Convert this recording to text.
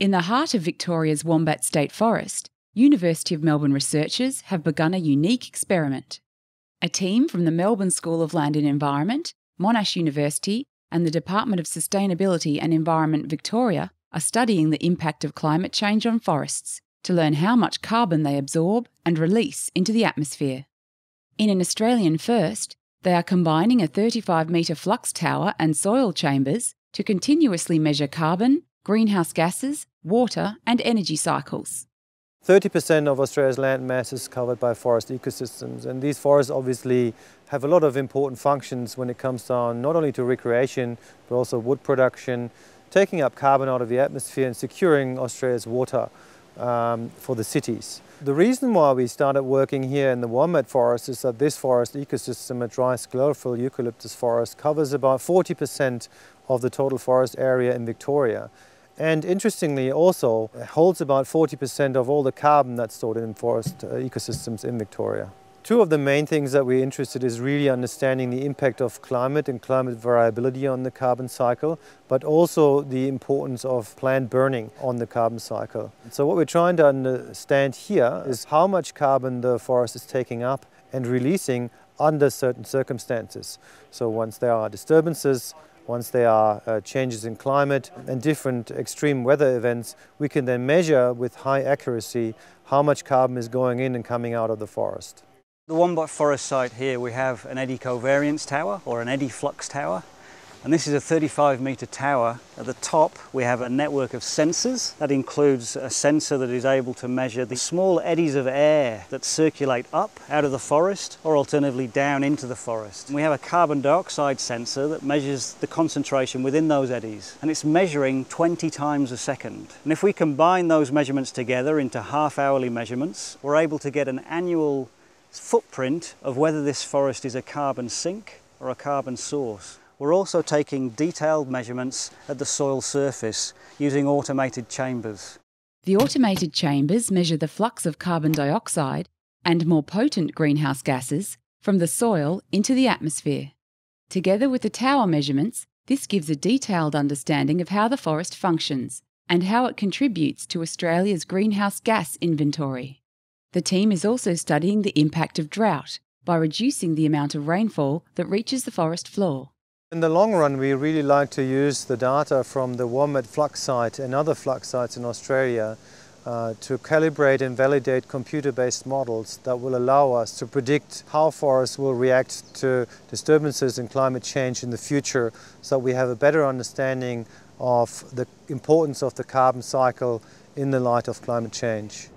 In the heart of Victoria's Wombat State Forest, University of Melbourne researchers have begun a unique experiment. A team from the Melbourne School of Land and Environment, Monash University, and the Department of Sustainability and Environment Victoria are studying the impact of climate change on forests to learn how much carbon they absorb and release into the atmosphere. In an Australian first, they are combining a 35 metre flux tower and soil chambers to continuously measure carbon, greenhouse gases, water, and energy cycles. 30% of Australia's land mass is covered by forest ecosystems and these forests obviously have a lot of important functions when it comes down uh, not only to recreation but also wood production, taking up carbon out of the atmosphere and securing Australia's water um, for the cities. The reason why we started working here in the Wombat Forest is that this forest ecosystem, a dry sclerophyll eucalyptus forest, covers about 40% of the total forest area in Victoria. And interestingly also holds about 40% of all the carbon that's stored in forest uh, ecosystems in Victoria. Two of the main things that we're interested in is really understanding the impact of climate and climate variability on the carbon cycle, but also the importance of plant burning on the carbon cycle. So what we're trying to understand here is how much carbon the forest is taking up and releasing under certain circumstances. So once there are disturbances, once there are uh, changes in climate and different extreme weather events, we can then measure with high accuracy how much carbon is going in and coming out of the forest. The Wombat Forest site here we have an eddy covariance tower or an eddy flux tower and this is a 35 metre tower. At the top we have a network of sensors. That includes a sensor that is able to measure the small eddies of air that circulate up out of the forest or alternatively down into the forest. And we have a carbon dioxide sensor that measures the concentration within those eddies and it's measuring 20 times a second. And if we combine those measurements together into half hourly measurements, we're able to get an annual footprint of whether this forest is a carbon sink or a carbon source. We're also taking detailed measurements at the soil surface using automated chambers. The automated chambers measure the flux of carbon dioxide and more potent greenhouse gases from the soil into the atmosphere. Together with the tower measurements, this gives a detailed understanding of how the forest functions and how it contributes to Australia's greenhouse gas inventory. The team is also studying the impact of drought by reducing the amount of rainfall that reaches the forest floor. In the long run, we really like to use the data from the Womet flux site and other flux sites in Australia uh, to calibrate and validate computer-based models that will allow us to predict how forests will react to disturbances in climate change in the future so we have a better understanding of the importance of the carbon cycle in the light of climate change.